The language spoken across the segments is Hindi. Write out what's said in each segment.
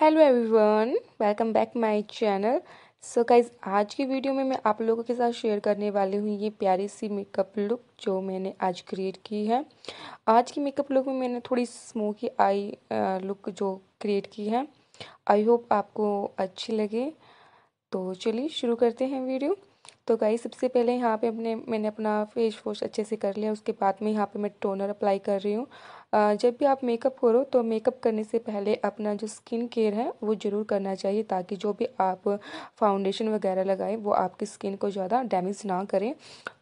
hello everyone welcome back my channel so guys आज की वीडियो में मैं आप लोगों के साथ शेयर करने वाली हूँ ये प्यारी सी मेकअप लुक जो मैंने आज क्रिएट की है आज की मेकअप लुक में मैंने थोड़ी स्मोकी आई लुक जो क्रिएट की है आई होप आपको अच्छी लगे तो चलिए शुरू करते हैं वीडियो तो गाइज सबसे पहले यहाँ पे अपने मैंने अपना फेस वॉश अच्छे से कर लिया उसके बाद में यहाँ पे मैं टोनर अप्लाई कर रही हूँ जब भी आप मेकअप करो तो मेकअप करने से पहले अपना जो स्किन केयर है वो ज़रूर करना चाहिए ताकि जो भी आप फाउंडेशन वगैरह लगाएं वो आपकी स्किन को ज़्यादा डैमेज ना करें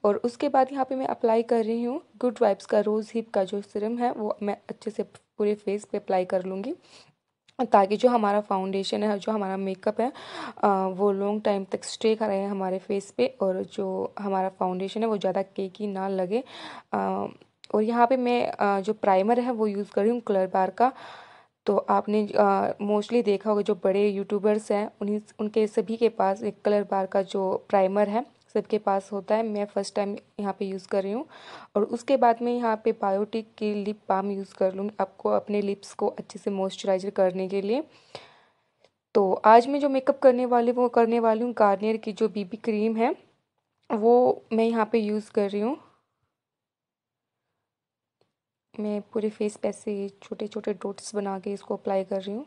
और उसके बाद यहाँ पे मैं अप्लाई कर रही हूँ गुड वाइब्स का रोज़ हिप का जो सिरम है वो मैं अच्छे से पूरे फेस पर अप्लाई कर लूँगी ताकि जो हमारा फाउंडेशन है जो हमारा मेकअप है वो लॉन्ग टाइम तक स्टे कर रहे हमारे फेस पे और जो हमारा फाउंडेशन है वो ज़्यादा केकी ना लगे और यहाँ पे मैं जो प्राइमर है वो यूज़ कर रही हूँ कलर बार का तो आपने मोस्टली देखा होगा जो बड़े यूट्यूबर्स हैं उन्हीं उनके सभी के पास एक कलर बार का जो प्राइमर है सबके पास होता है मैं फ़र्स्ट टाइम यहाँ पे यूज़ कर रही हूँ और उसके बाद में यहाँ पे बायोटिक की लिप बाम यूज़ कर लूँगी आपको अपने लिप्स को अच्छे से मॉइस्चराइजर करने के लिए तो आज मैं जो मेकअप करने वाली वो करने वाली हूँ गार्नियर की जो बीबी क्रीम है वो मैं यहाँ पे यूज़ कर रही हूँ मैं पूरे फेस पे ऐसे छोटे छोटे डोट्स बना के इसको अप्लाई कर रही हूँ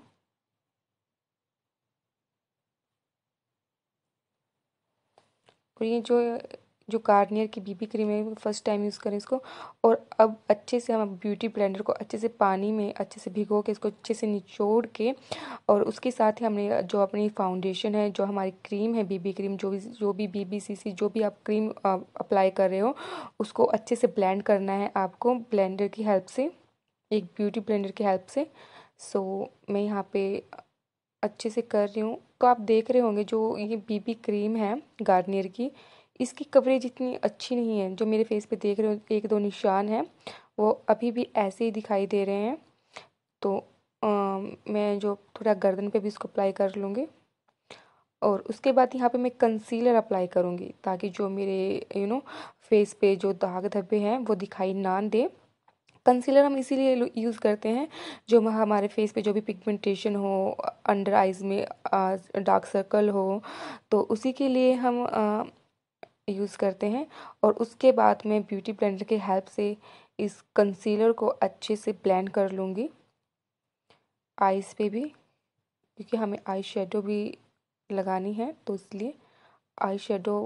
और ये जो जो गार्नियर की बीबी क्रीम है फर्स्ट टाइम यूज़ करें इसको और अब अच्छे से हम ब्यूटी ब्लेंडर को अच्छे से पानी में अच्छे से भिगो के इसको अच्छे से निचोड़ के और उसके साथ ही हमने जो अपनी फाउंडेशन है जो हमारी क्रीम है बीबी क्रीम जो भी जो भी बीबी सी जो भी आप क्रीम अप्लाई कर रहे हो उसको अच्छे से ब्लेंड करना है आपको ब्लेंडर की हेल्प से एक ब्यूटी ब्लेंडर की हेल्प से सो so, मैं यहाँ पे अच्छे से कर रही हूँ तो आप देख रहे होंगे जो ये बीबी क्रीम है गार्नियर की इसकी कवरेज इतनी अच्छी नहीं है जो मेरे फेस पे देख रहे हो एक दो निशान हैं वो अभी भी ऐसे ही दिखाई दे रहे हैं तो आ, मैं जो थोड़ा गर्दन पे भी इसको अप्लाई कर लूँगी और उसके बाद यहाँ पे मैं कंसीलर अप्लाई करूँगी ताकि जो मेरे यू नो फेस पे जो दाग धब्बे हैं वो दिखाई ना दे कंसीलर हम इसीलिए यूज़ करते हैं जो हमारे फेस पे जो भी पिगमेंटेशन हो अंडर आइज़ में डार्क सर्कल हो तो उसी के लिए हम यूज़ करते हैं और उसके बाद मैं ब्यूटी ब्लेंडर के हेल्प से इस कंसीलर को अच्छे से ब्लेंड कर लूँगी आइज़ पे भी क्योंकि हमें आई शेडो भी लगानी है तो इसलिए आई शेडो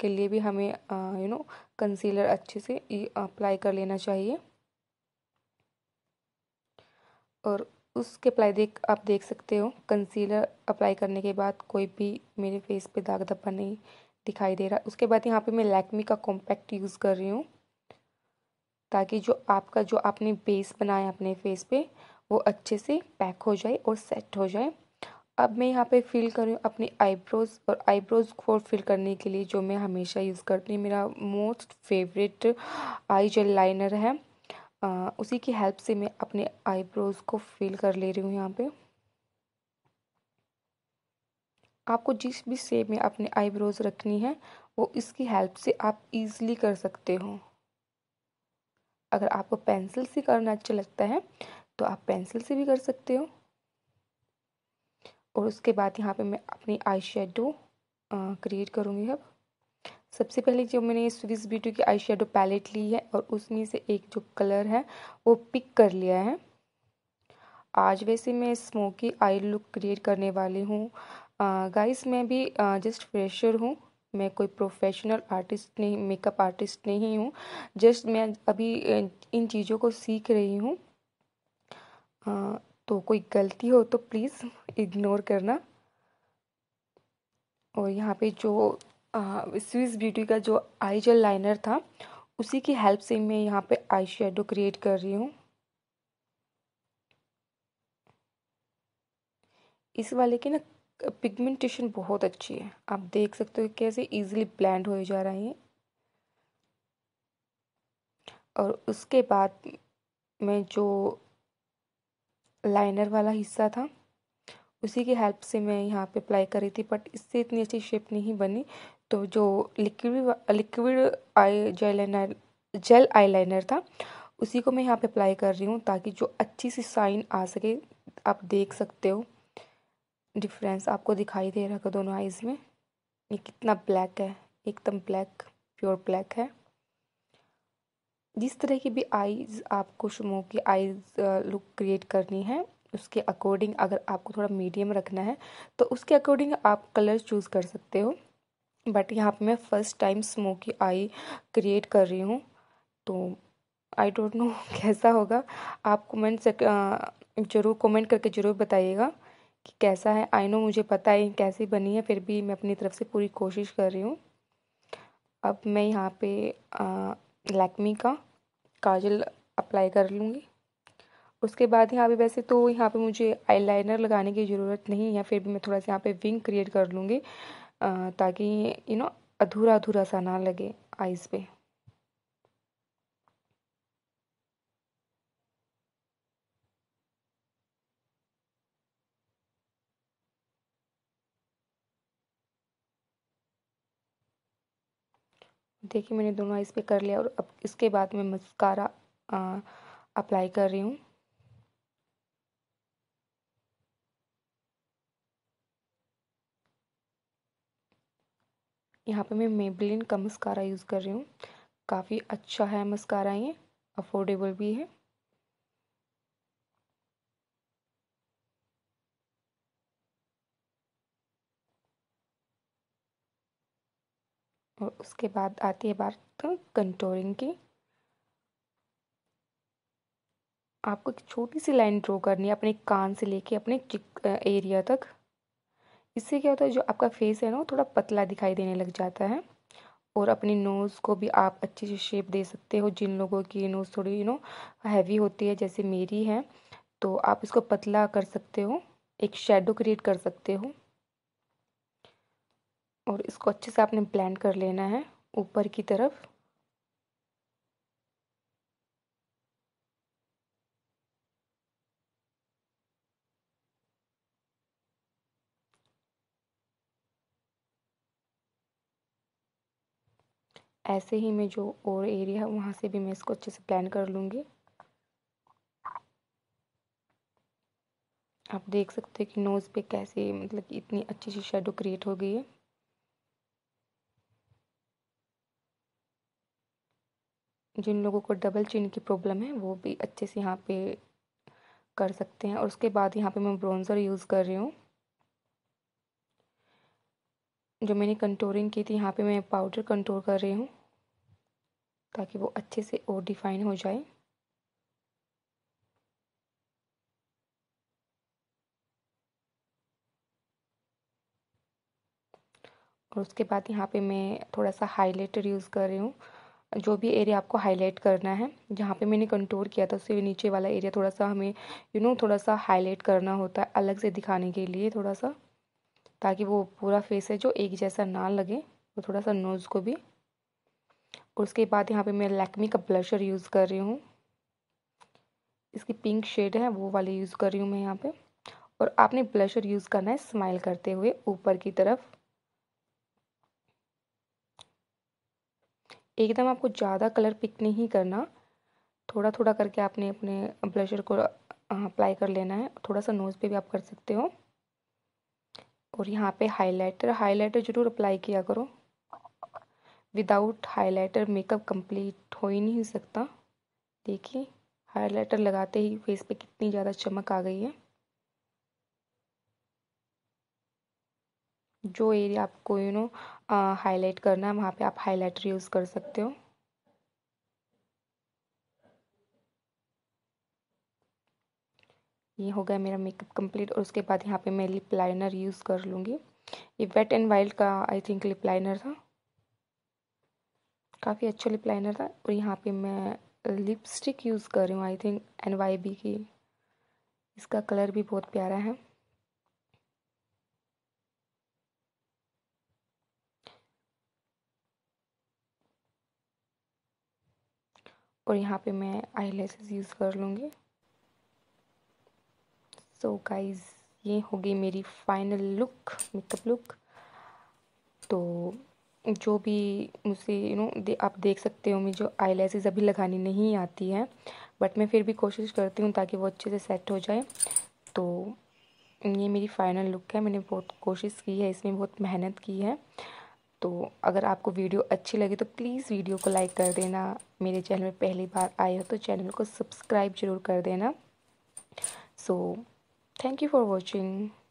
के लिए भी हमें यू नो कंसीलर अच्छे से अप्लाई कर लेना चाहिए और उसके अप्लाई देख आप देख सकते हो कंसीलर अप्लाई करने के बाद कोई भी मेरे फेस पे दाग धब्बा नहीं दिखाई दे रहा है उसके बाद यहाँ पे मैं लैक्मी का कॉम्पैक्ट यूज़ कर रही हूँ ताकि जो आपका जो आपने बेस बनाया अपने फेस पे वो अच्छे से पैक हो जाए और सेट हो जाए अब मैं यहाँ पे फिल कर रही हूँ अपने आईब्रोज और आईब्रोज को फिल करने के लिए जो मैं हमेशा यूज़ करती हूँ मेरा most favourite eye gel liner है आ, उसी की हेल्प से मैं अपने आईब्रोज को फिल कर ले रही हूँ यहाँ पर आपको जिस भी शेप में अपने आईब्रोज रखनी है वो इसकी हेल्प से आप इजीली कर सकते हो अगर आपको पेंसिल से करना अच्छा लगता है तो आप पेंसिल से भी कर सकते हो और उसके बाद यहाँ पे मैं अपनी आई शेडो क्रिएट करूँगी अब सबसे पहले जो मैंने स्विस ब्यूटी की आई शेडो पैलेट ली है और उसमें से एक जो कलर है वो पिक कर लिया है आज वैसे मैं स्मोकी आई लुक क्रिएट करने वाली हूँ गाइस मैं भी जस्ट फ्रेशर हूँ मैं कोई प्रोफेशनल आर्टिस्ट नहीं मेकअप आर्टिस्ट नहीं हूँ जस्ट मैं अभी इन चीज़ों को सीख रही हूँ तो कोई गलती हो तो प्लीज़ इग्नोर करना और यहाँ पे जो स्विस ब्यूटी का जो आई जेल लाइनर था उसी की हेल्प से मैं यहाँ पे आई शेडो क्रिएट कर रही हूँ इस वाले की ना पिगमेंटेशन बहुत अच्छी है आप देख सकते हो कैसे इजीली ब्लेंड हो जा रहा है और उसके बाद मैं जो लाइनर वाला हिस्सा था उसी की हेल्प से मैं यहाँ पे अप्लाई कर रही थी बट इससे इतनी अच्छी शेप नहीं बनी तो जो liquid liquid eye gel liner gel eyeliner था उसी को मैं यहाँ पे अप्लाई कर रही हूँ ताकि जो अच्छी सी साइन आ सके आप देख सकते हो डिफरेंस आपको दिखाई दे रहा होगा दोनों आइज़ में ये कितना ब्लैक है एकदम ब्लैक प्योर ब्लैक है जिस तरह की भी आइज़ आपको शुमो की आइज़ लुक क्रिएट करनी है उसके अकॉर्डिंग अगर आपको थोड़ा मीडियम रखना है तो उसके अकॉर्डिंग आप कलर चूज़ कर सकते हो बट यहाँ पे मैं first time smoky eye create कर रही हूँ तो आई डोंट नो कैसा होगा आप कमेंट ज़रूर कमेंट करके ज़रूर बताइएगा कि कैसा है आई नो मुझे पता है कैसी बनी है फिर भी मैं अपनी तरफ से पूरी कोशिश कर रही हूँ अब मैं यहाँ पे लैक्मी का काजल अप्लाई कर लूँगी उसके बाद यहाँ पे वैसे तो यहाँ पे मुझे आईलाइनर लगाने की ज़रूरत नहीं है फिर भी मैं थोड़ा सा यहाँ पे विंग क्रिएट कर लूँगी ताकि यू नो अधूरा अधूरा सा ना लगे आइज़ पे देखिए मैंने दोनों आइज़ पे कर लिया और अब इसके बाद मैं मस्कारा अप्लाई कर रही हूँ यहाँ पे मैं मेबलिन का मस्कारा यूज़ कर रही हूँ काफ़ी अच्छा है मस्कारा ये अफोर्डेबल भी है और उसके बाद आती है बात कंटोरिंग की आपको एक छोटी सी लाइन ड्रॉ करनी है अपने कान से लेके अपने चिक एरिया तक इससे क्या होता है जो आपका फेस है ना वो थोड़ा पतला दिखाई देने लग जाता है और अपनी नोज़ को भी आप अच्छी से शेप दे सकते हो जिन लोगों की नोज़ थोड़ी यू नो हैवी होती है जैसे मेरी है तो आप इसको पतला कर सकते हो एक शेडो क्रिएट कर सकते हो और इसको अच्छे से आपने ब्लेंड कर लेना है ऊपर की तरफ ऐसे ही मैं जो और एरिया है वहाँ से भी मैं इसको अच्छे से प्लान कर लूँगी आप देख सकते हैं कि नोज़ पे कैसे मतलब इतनी अच्छी सी शेडो क्रिएट हो गई है जिन लोगों को डबल चिन की प्रॉब्लम है वो भी अच्छे से यहाँ पे कर सकते हैं और उसके बाद यहाँ पे मैं ब्रोंज़र यूज़ कर रही हूँ जो मैंने कंटोरिंग की थी यहाँ पे मैं पाउडर कंटोर कर रही हूँ ताकि वो अच्छे से और डिफाइन हो जाए और उसके बाद यहाँ पे मैं थोड़ा सा हाइलाइटर यूज़ कर रही हूँ जो भी एरिया आपको हाईलाइट करना है जहाँ पे मैंने कंटूर किया था उससे नीचे वाला एरिया थोड़ा सा हमें यू नो थोड़ा सा हाईलाइट करना होता है अलग से दिखाने के लिए थोड़ा सा ताकि वो पूरा फेस है जो एक जैसा ना लगे तो थोड़ा सा नोज़ को भी और उसके बाद यहाँ पे मैं लैक्मी का ब्लशर यूज़ कर रही हूँ इसकी पिंक शेड है वो वाली यूज़ कर रही हूँ मैं यहाँ पे और आपने ब्लशर यूज़ करना है स्माइल करते हुए ऊपर की तरफ एकदम आपको ज़्यादा कलर पिक नहीं करना थोड़ा थोड़ा करके आपने अपने ब्लशर को अप्लाई कर लेना है थोड़ा सा नोज़ पे भी आप कर सकते हो और यहाँ पे हाइलाइटर हाइलाइटर ज़रूर अप्लाई किया करो विदाउट हाइलाइटर मेकअप कंप्लीट हो ही नहीं सकता देखिए हाइलाइटर लगाते ही फेस पे कितनी ज़्यादा चमक आ गई है जो एरिया आपको यू नो हाईलाइट करना है वहाँ पे आप हाईलाइटर यूज़ कर सकते हो ये हो गया मेरा मेकअप कंप्लीट और उसके बाद यहाँ पे मैं लिप लाइनर यूज़ कर लूँगी ये वेट एंड वाइल्ड का आई थिंक लिप लाइनर था काफ़ी अच्छा लिप लाइनर था और यहाँ पे मैं लिपस्टिक यूज़ कर रही हूँ I think N Y B की इसका कलर भी बहुत प्यारा है और यहाँ पे मैं आई यूज़ कर लूँगी सो गाइज ये होगी मेरी फाइनल लुक मेकअप लुक तो जो भी मुझसे यू नो दे, आप देख सकते हो मुझे जो आई अभी लगानी नहीं आती है बट मैं फिर भी कोशिश करती हूँ ताकि वो अच्छे से सेट हो जाए तो ये मेरी फाइनल लुक है मैंने बहुत कोशिश की है इसमें बहुत मेहनत की है तो अगर आपको वीडियो अच्छी लगी तो प्लीज़ वीडियो को लाइक कर देना मेरे चैनल में पहली बार आए हो तो चैनल को सब्सक्राइब ज़रूर कर देना so thank you for watching